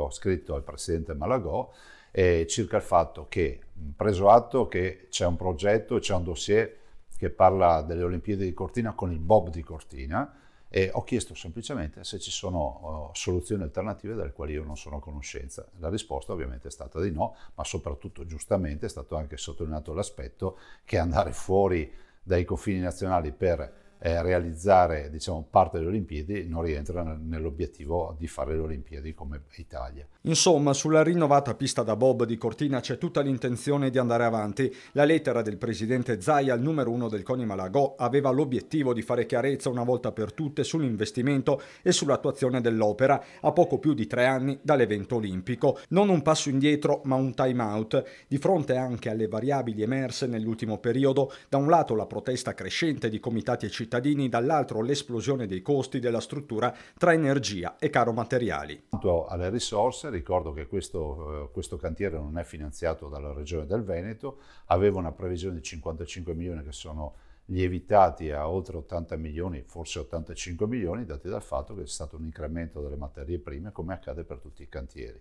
ho scritto al presidente Malagò eh, circa il fatto che, preso atto che c'è un progetto, c'è un dossier che parla delle Olimpiadi di Cortina con il Bob di Cortina, e ho chiesto semplicemente se ci sono uh, soluzioni alternative dalle quali io non sono a conoscenza. La risposta ovviamente è stata di no, ma soprattutto giustamente è stato anche sottolineato l'aspetto che andare fuori dai confini nazionali per eh, realizzare diciamo, parte delle Olimpiadi non rientra nell'obiettivo di fare le Olimpiadi come Italia. Insomma, sulla rinnovata pista da Bob di Cortina c'è tutta l'intenzione di andare avanti. La lettera del presidente Zai al numero uno del Coni Malagò aveva l'obiettivo di fare chiarezza una volta per tutte sull'investimento e sull'attuazione dell'opera a poco più di tre anni dall'evento olimpico. Non un passo indietro, ma un time out. Di fronte anche alle variabili emerse nell'ultimo periodo, da un lato la protesta crescente di comitati e città cittadini, dall'altro l'esplosione dei costi della struttura tra energia e caro materiali. Quanto alle risorse, ricordo che questo, eh, questo cantiere non è finanziato dalla Regione del Veneto, aveva una previsione di 55 milioni che sono lievitati a oltre 80 milioni, forse 85 milioni, dati dal fatto che c'è stato un incremento delle materie prime, come accade per tutti i cantieri.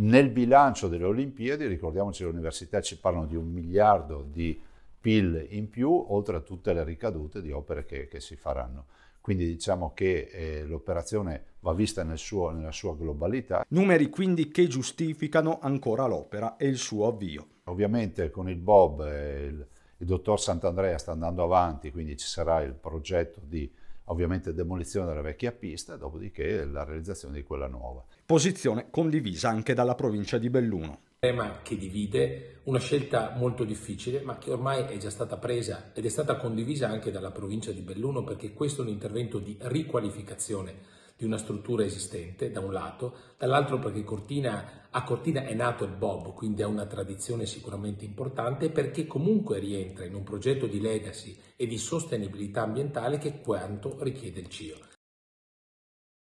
Nel bilancio delle Olimpiadi, ricordiamoci, le università ci parlano di un miliardo di PIL in più, oltre a tutte le ricadute di opere che, che si faranno. Quindi diciamo che eh, l'operazione va vista nel suo, nella sua globalità. Numeri quindi che giustificano ancora l'opera e il suo avvio. Ovviamente con il Bob eh, il, il dottor Sant'Andrea sta andando avanti, quindi ci sarà il progetto di ovviamente demolizione della vecchia pista, dopodiché la realizzazione di quella nuova. Posizione condivisa anche dalla provincia di Belluno tema che divide, una scelta molto difficile ma che ormai è già stata presa ed è stata condivisa anche dalla provincia di Belluno perché questo è un intervento di riqualificazione di una struttura esistente da un lato, dall'altro perché Cortina, a Cortina è nato il Bob, quindi ha una tradizione sicuramente importante perché comunque rientra in un progetto di legacy e di sostenibilità ambientale che quanto richiede il CIO.